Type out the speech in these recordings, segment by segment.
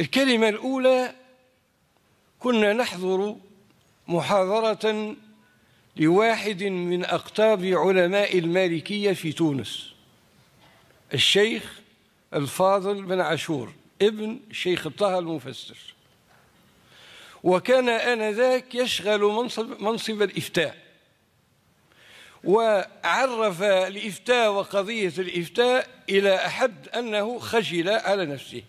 الكلمة الأولى كنا نحضر محاضرة لواحد من أقطاب علماء المالكية في تونس الشيخ الفاضل بن عاشور ابن الشيخ طه المفسر وكان آنذاك يشغل منصب, منصب الإفتاء وعرف الإفتاء وقضية الإفتاء إلى أحد أنه خجل على نفسه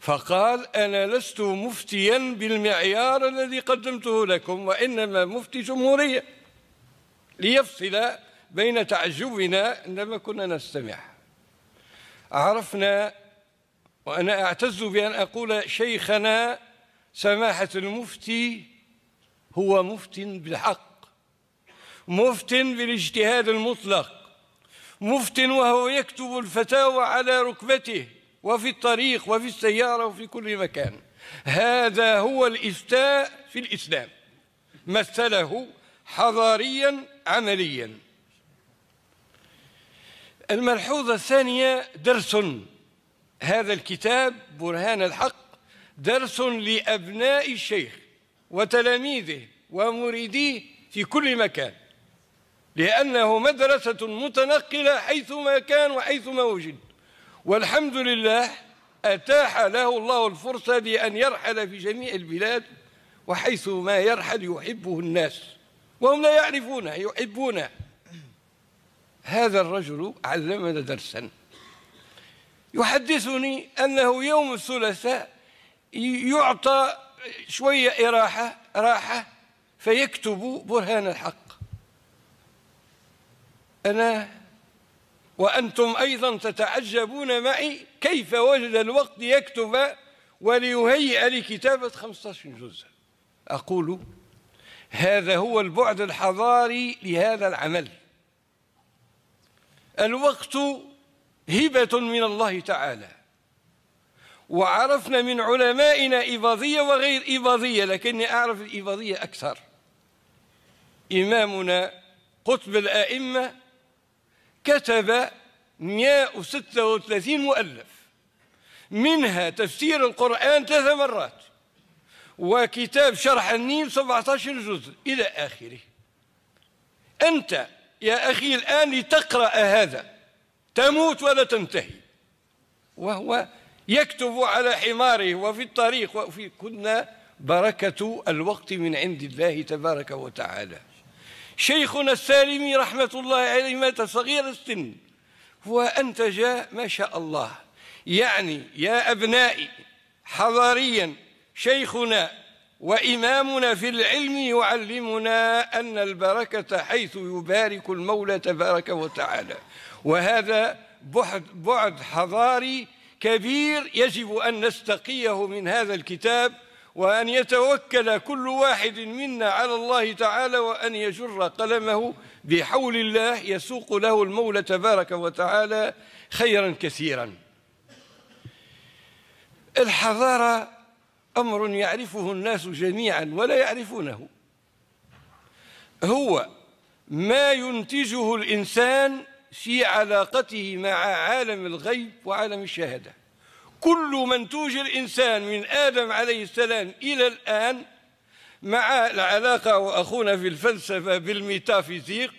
فقال أنا لست مفتيا بالمعيار الذي قدمته لكم وإنما مفتي جمهورية ليفصل بين تعجبنا عندما كنا نستمع عرفنا وأنا أعتز بأن أقول شيخنا سماحة المفتي هو مفت بالحق مفت بالاجتهاد المطلق مفت وهو يكتب الفتاوى على ركبته وفي الطريق وفي السيارة وفي كل مكان هذا هو الإفتاء في الإسلام مثله حضاريا عمليا الملحوظة الثانية درس هذا الكتاب برهان الحق درس لأبناء الشيخ وتلاميذه ومريديه في كل مكان لأنه مدرسة متنقلة حيثما كان وحيثما وجد والحمد لله أتاح له الله الفرصة لأن يرحل في جميع البلاد وحيث ما يرحل يحبه الناس وهم لا يعرفونه يحبونه هذا الرجل علمنا درسا يحدثني أنه يوم الثلاثاء يعطى شوية إراحة راحة فيكتب برهان الحق أنا وأنتم أيضا تتعجبون معي كيف وجد الوقت ليكتب وليهيئ لكتابة 15 جزء أقول هذا هو البعد الحضاري لهذا العمل الوقت هبة من الله تعالى وعرفنا من علمائنا إباضية وغير إباضية لكني أعرف الإباضية أكثر إمامنا قطب الآئمة كتب 136 مؤلف منها تفسير القرآن ثلاث مرات وكتاب شرح النيل 17 جزء إلى آخره أنت يا أخي الآن لتقرأ هذا تموت ولا تنتهي وهو يكتب على حماره وفي الطريق وفي كنا بركة الوقت من عند الله تبارك وتعالى شيخنا السالمي رحمة الله عليه مات صغير السن وأنتج ما شاء الله يعني يا أبنائي حضاريا شيخنا وإمامنا في العلم يعلمنا أن البركة حيث يبارك المولى تبارك وتعالى وهذا بعد, بعد حضاري كبير يجب أن نستقيه من هذا الكتاب وأن يتوكل كل واحد منا على الله تعالى وأن يجر قلمه بحول الله يسوق له المولى تبارك وتعالى خيرا كثيرا الحضارة أمر يعرفه الناس جميعا ولا يعرفونه هو ما ينتجه الإنسان في علاقته مع عالم الغيب وعالم الشهاده كل منتوج الإنسان من آدم عليه السلام إلى الآن مع العلاقة وأخونا في الفلسفة بالميتافيزيق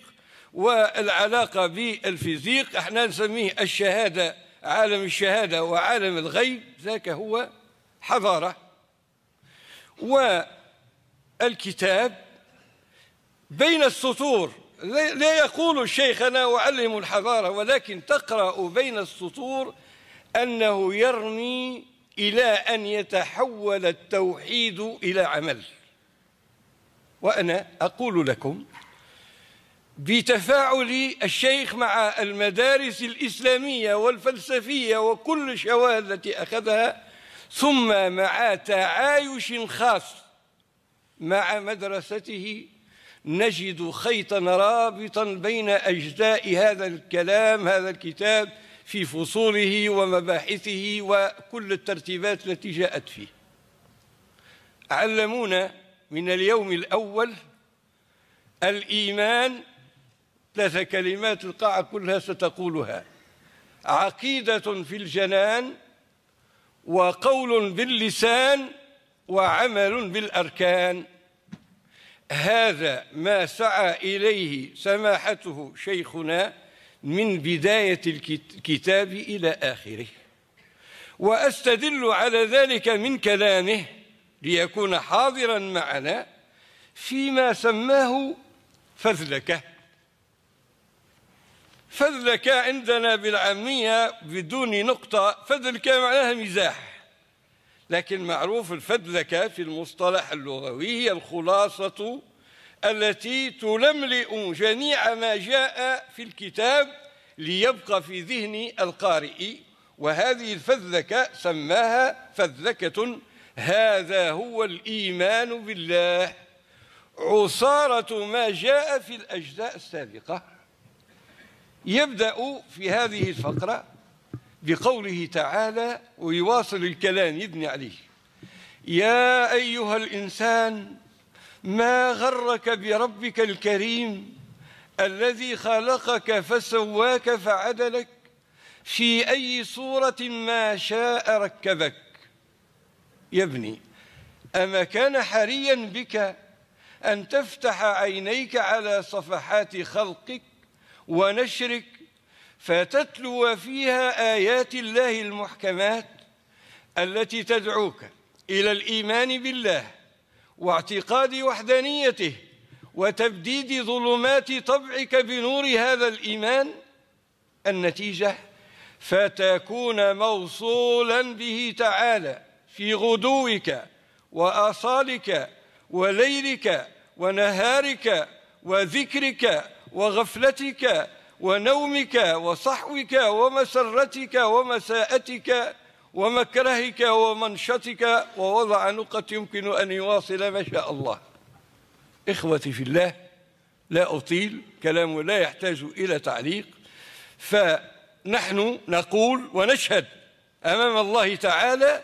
والعلاقة بالفيزيق احنا نسميه الشهادة عالم الشهادة وعالم الغيب ذاك هو حضارة والكتاب بين السطور لا يقول الشيخ أنا أعلم الحضارة ولكن تقرأ بين السطور أنه يرمي إلى أن يتحول التوحيد إلى عمل وأنا أقول لكم بتفاعل الشيخ مع المدارس الإسلامية والفلسفية وكل شواذ التي أخذها ثم مع تعايش خاص مع مدرسته نجد خيطا رابطا بين أجزاء هذا الكلام هذا الكتاب في فصوله ومباحثه وكل الترتيبات التي جاءت فيه علمونا من اليوم الأول الإيمان ثلاث كلمات القاعة كلها ستقولها عقيدة في الجنان وقول باللسان وعمل بالأركان هذا ما سعى إليه سماحته شيخنا من بداية الكتاب إلى آخره وأستدل على ذلك من كلامه ليكون حاضرا معنا فيما سماه فذلكة فذلكة عندنا بالعامية بدون نقطة فذلكة معناها مزاح لكن معروف الفذلكة في المصطلح اللغوي هي الخلاصة التي تلملئ جميع ما جاء في الكتاب ليبقى في ذهن القارئ وهذه الفذكة سماها فذكة هذا هو الإيمان بالله عصارة ما جاء في الأجزاء السابقة يبدأ في هذه الفقرة بقوله تعالى ويواصل الكلام يبني عليه يا أيها الإنسان ما غرك بربك الكريم الذي خلقك فسواك فعدلك في أي صورة ما شاء ركبك يا ابني أما كان حريا بك أن تفتح عينيك على صفحات خلقك ونشرك فتتلو فيها آيات الله المحكمات التي تدعوك إلى الإيمان بالله واعتقاد وحدانيته وتبديد ظلمات طبعك بنور هذا الإيمان النتيجة فتكون موصولا به تعالى في غدوك وآصالك وليلك ونهارك وذكرك وغفلتك ونومك وصحوك ومسرتك ومساءتك ومكرهك ومنشتك ووضع نقط يمكن أن يواصل ما شاء الله إخوتي في الله لا أطيل كلام لا يحتاج إلى تعليق فنحن نقول ونشهد أمام الله تعالى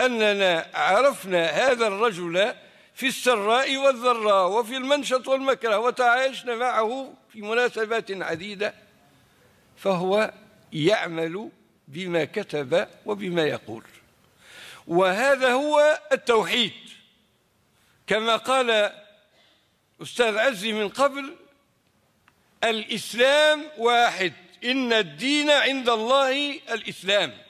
أننا عرفنا هذا الرجل في السراء والذراء وفي المنشط والمكره وتعايشنا معه في مناسبات عديدة فهو يعمل بما كتب وبما يقول وهذا هو التوحيد كما قال أستاذ عزي من قبل الإسلام واحد إن الدين عند الله الإسلام